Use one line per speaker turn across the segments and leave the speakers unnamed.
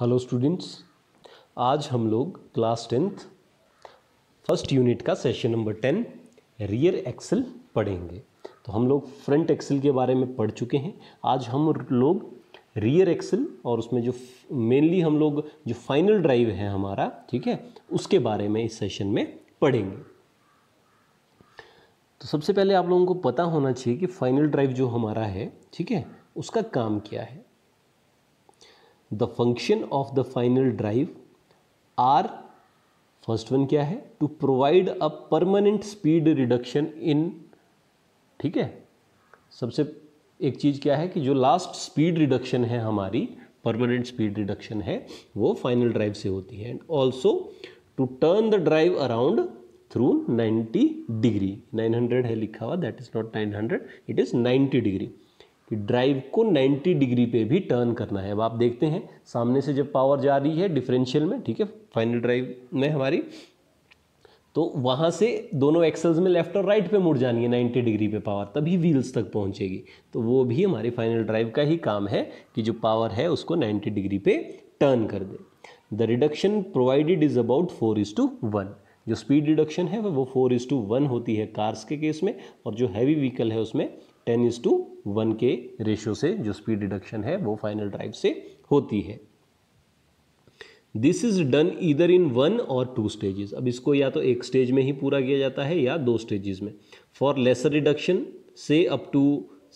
Hello students आज हम लोग क्लास टेंथ फर्स्ट यूनिट का session number ten rear axle पढ़ेंगे तो हम लोग फ्रंट एक्सेल के बारे में पढ़ चुके हैं आज हम लोग रियर एक्सेल और उसमें जो मेनली हम लोग जो फाइनल ड्राइव है हमारा ठीक है उसके बारे में इस सेशन में पढ़ेंगे तो सबसे पहले आप लोगों को पता होना चाहिए कि फाइनल ड्राइव जो हमारा है ठीक है उसका काम क्या है the function of the final drive are first one क्या है to provide a permanent speed reduction in ठीक है सबसे एक चीज़ क्या है कि जो लास्ट स्पीड रिडक्शन है हमारी परमानेंट स्पीड रिडक्शन है वो फाइनल ड्राइव से होती है and also to turn the drive around through 90 degree 900 है लिखा हुआ that is not 900 it is 90 degree कि ड्राइव को 90 डिग्री पे भी टर्न करना है अब आप देखते हैं सामने से जब पावर जा रही है डिफरेंशियल में ठीक है फाइनल ड्राइव में हमारी तो वहाँ से दोनों एक्सल्स में लेफ्ट और राइट पे मुड़ जानी है 90 डिग्री पे पावर तभी व्हील्स तक पहुँचेगी तो वो भी हमारी फाइनल ड्राइव का ही काम है कि जो पावर है उसको 90 डिग्री पे टर्न कर दे the reduction provided is about four is to one जो स्पीड रिडक्शन है वो फोर इज़ टू वन होती है कार्स के केस में और जो हैवी व्हीकल है उसमें टेन इज टू वन के रेशियो से जो स्पीड डिडक्शन है वो फाइनल ड्राइव से होती है दिस इज डन इधर इन वन और टू स्टेजेस अब इसको या तो एक स्टेज में ही पूरा किया जाता है या दो स्टेजेस में फॉर लेसर रिडक्शन से up to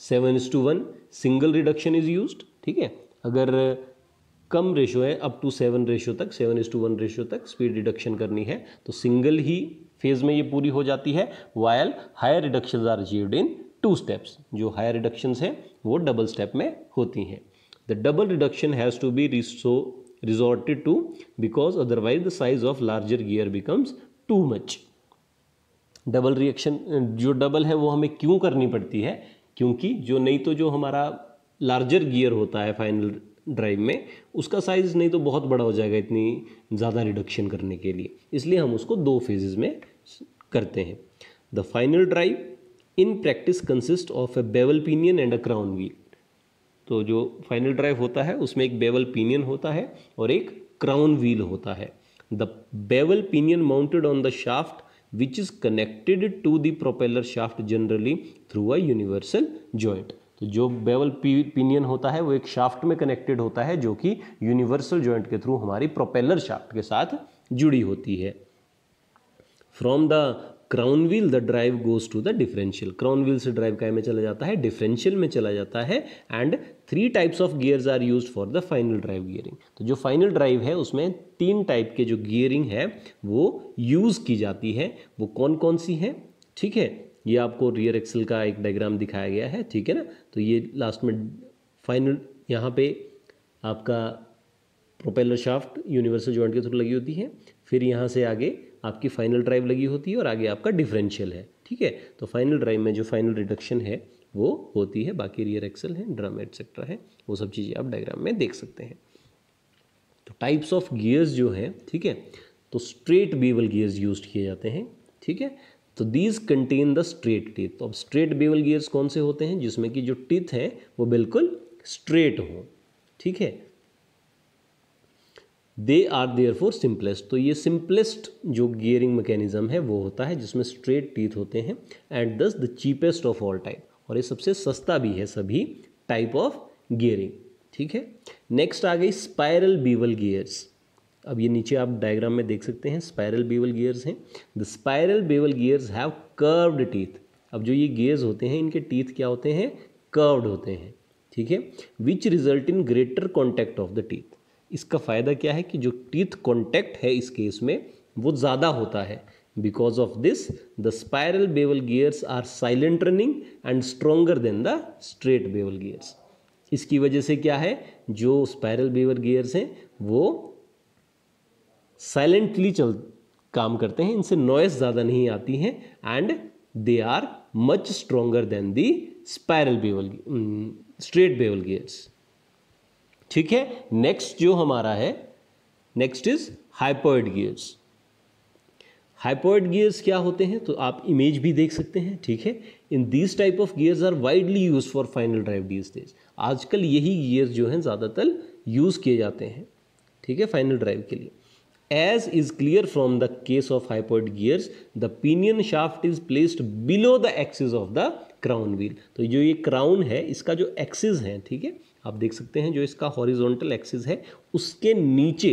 seven is to one single reduction is used ठीक है अगर कम रेशो है अप टू सेवन रेशो तक seven is to one ratio तक स्पीड रिडक्शन करनी है तो सिंगल ही फेज में ये पूरी हो जाती है while higher reduction are achieved in two steps जो हायर रिडक्शंस हैं वो डबल स्टेप में होती हैं the double reduction has to be रिसो resorted to because otherwise the size of larger gear becomes too much double reaction जो double है वो हमें क्यों करनी पड़ती है क्योंकि जो नहीं तो जो हमारा लार्जर गियर होता है फाइनल ड्राइव में उसका साइज़ नहीं तो बहुत बड़ा हो जाएगा इतनी ज़्यादा रिडक्शन करने के लिए इसलिए हम उसको दो फेजेस में करते हैं the final drive in practice consist of a bevel pinion and a crown wheel तो जो फाइनल ड्राइव होता है उसमें एक बेवल पिनियन होता है और एक क्राउन व्हील होता है the bevel pinion mounted on the shaft which is connected to the propeller shaft generally through a universal joint तो जो बेवल पिनियन होता है वो एक शाफ्ट में कनेक्टेड होता है जो कि यूनिवर्सल जॉइंट के थ्रू हमारी प्रोपेलर शाफ्ट के साथ जुड़ी होती है from the crown wheel the drive goes to the differential crown wheel से ड्राइव काय में चला जाता है डिफरेंशियल में चला जाता है and three types of gears are used for the final drive gearing तो जो फाइनल ड्राइव है उसमें तीन टाइप के जो गियरिंग है वो यूज़ की जाती है वो कौन कौन सी है ठीक है ये आपको रियर एक्सल का एक डायग्राम दिखाया गया है ठीक है ना तो ये लास्ट में फाइनल यहाँ पे आपका प्रोपेलर शाफ्ट यूनिवर्सल जॉइंट के थ्रू लगी होती है फिर यहाँ से आगे आपकी फाइनल ड्राइव लगी होती है और आगे आपका डिफरेंशियल है ठीक है तो फाइनल ड्राइव में जो फाइनल रिडक्शन है वो होती है बाकी रियर एक्सल है ड्रम एटसेट्रा है वो सब चीज़ें आप डायग्राम में देख सकते हैं तो टाइप्स ऑफ गियर्स जो हैं ठीक है तो स्ट्रेट बेवल गियर्स यूज किए जाते हैं ठीक है तो these contain the straight teeth तो अब स्ट्रेट बेवल गियर्स कौन से होते हैं जिसमें कि जो टीथ हैं वो बिल्कुल स्ट्रेट हों ठीक है they are therefore simplest तो ये सिंपलेस्ट जो गियरिंग मैकेनिज्म है वो होता है जिसमें स्ट्रेट टीथ होते हैं and thus the cheapest of all type और ये सबसे सस्ता भी है सभी टाइप ऑफ गियरिंग ठीक है नेक्स्ट आ गई स्पायरल बीवल गियर्स अब ये नीचे आप डायग्राम में देख सकते हैं स्पायरल बीवल गियर्स हैं the spiral bevel gears have curved teeth अब जो ये गियर्स होते हैं इनके टीथ क्या होते हैं कर्व्ड होते हैं ठीक है which result in greater contact of the teeth इसका फ़ायदा क्या है कि जो टीथ कॉन्टैक्ट है इस केस में वो ज़्यादा होता है because of this the spiral bevel gears are silent running and stronger than the straight bevel gears इसकी वजह से क्या है जो स्पायरल बेवल गियर्स हैं वो साइलेंटली चल काम करते हैं इनसे नॉइस ज़्यादा नहीं आती है and they are much stronger than the spiral bevel straight bevel gears ठीक है नेक्स्ट जो हमारा है next is hypoid gears hypoid gears क्या होते हैं तो आप इमेज भी देख सकते हैं ठीक है in these type of gears are widely used for final drive the stage आजकल यही गियर्स जो हैं ज़्यादातर यूज़ किए जाते हैं ठीक है फाइनल ड्राइव के लिए as is clear from the case of hypoid gears the pinion shaft is placed below the axis of the crown wheel तो जो ये क्राउन है इसका जो एक्सिस है ठीक है आप देख सकते हैं जो इसका हॉरिजॉन्टल एक्सिस है उसके नीचे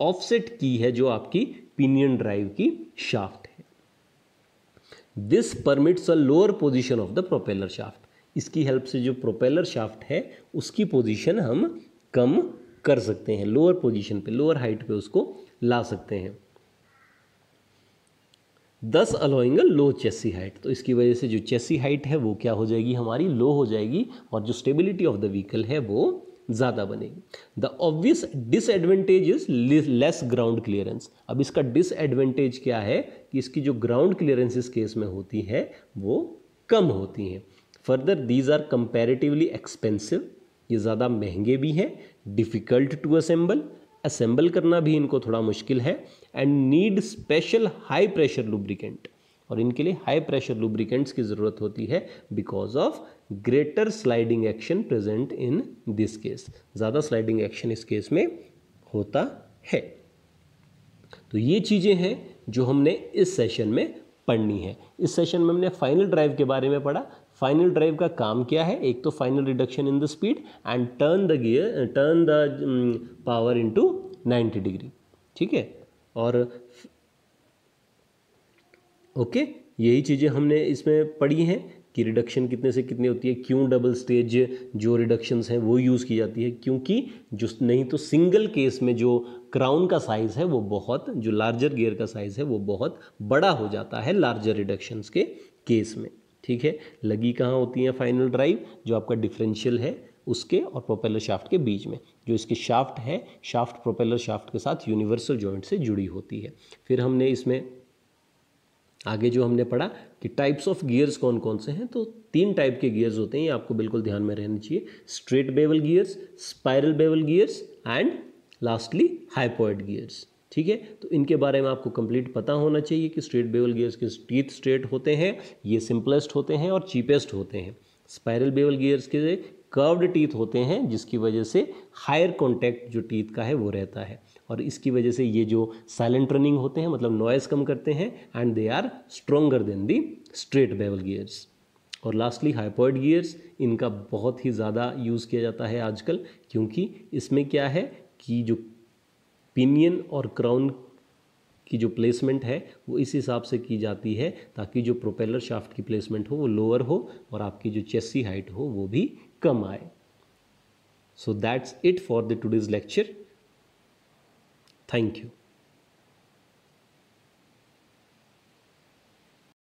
ऑफसेट की है जो आपकी पिनियन ड्राइव की शाफ्ट है this permits a lower position of the propeller shaft इसकी हेल्प से जो प्रोपेलर शाफ्ट है उसकी पोजीशन हम कम कर सकते हैं लोअर पोजीशन पे लोअर हाइट पे उसको ला सकते हैं दस अलोइंग लो चेसी हाइट तो इसकी वजह से जो चेसी हाइट है वो क्या हो जाएगी हमारी लो हो जाएगी और जो स्टेबिलिटी ऑफ द व्हीकल है वो ज़्यादा बनेगी the obvious disadvantage is less ground clearance अब इसका डिसएडवेंटेज क्या है कि इसकी जो ग्राउंड क्लियरेंस इस केस में होती है वो कम होती हैं further these are comparatively expensive ये ज़्यादा महंगे भी हैं डिफ़िकल्ट टू असेंबल असेंबल करना भी इनको थोड़ा मुश्किल है and need special high pressure lubricant और इनके लिए हाई प्रेशर लुब्रिकेंट्स की ज़रूरत होती है because of greater sliding action present in this case ज़्यादा स्लाइडिंग एक्शन इस केस में होता है तो ये चीज़ें हैं जो हमने इस सेशन में पढ़नी है इस सेशन में हमने फाइनल ड्राइव के बारे में पढ़ा फाइनल ड्राइव का काम क्या है एक तो final reduction in the speed and turn the gear turn the power into 90 degree ठीक है और ओके यही चीज़ें हमने इसमें पढ़ी हैं कि रिडक्शन कितने से कितने होती है क्यों डबल स्टेज जो रिडक्शंस हैं वो यूज़ की जाती है क्योंकि जो नहीं तो सिंगल केस में जो क्राउन का साइज़ है वो बहुत जो लार्जर गियर का साइज़ है वो बहुत बड़ा हो जाता है लार्जर रिडक्शंस के केस में ठीक है लगी कहाँ होती है फाइनल ड्राइव जो आपका डिफरेंशियल है उसके और प्रोपेलर शाफ्ट के बीच में जो इसकी शाफ्ट है शाफ्ट प्रोपेलर शाफ्ट के साथ यूनिवर्सल जॉइंट से जुड़ी होती है फिर हमने इसमें आगे जो हमने पढ़ा कि टाइप्स ऑफ गियर्स कौन कौन से हैं तो तीन टाइप के गियर्स होते हैं ये आपको बिल्कुल ध्यान में रहना चाहिए straight bevel gears spiral bevel gears and lastly hypoid gears ठीक है तो इनके बारे में आपको कंप्लीट पता होना चाहिए कि स्ट्रेट बेवल गियर्स के टीथ स्ट्रेट होते हैं ये सिंपलेस्ट होते हैं और चीपेस्ट होते हैं स्पायरल बेवल गियर्स के कर्व्ड टीथ होते हैं जिसकी वजह से हायर कॉन्टैक्ट जो टीथ का है वो रहता है और इसकी वजह से ये जो साइलेंट रनिंग होते हैं मतलब नॉइज़ कम करते हैं and they are stronger than the straight bevel gears और लास्टली हाइपॉइड गियर्स इनका बहुत ही ज़्यादा यूज़ किया जाता है आजकल क्योंकि इसमें क्या है कि जो पिनियन और क्राउन की जो प्लेसमेंट है वो इस हिसाब से की जाती है ताकि जो प्रोपेलर शाफ्ट की प्लेसमेंट हो वो लोअर हो और आपकी जो चेस्सी हाइट हो वो भी kamae. So that's it for the today's lecture. Thank you.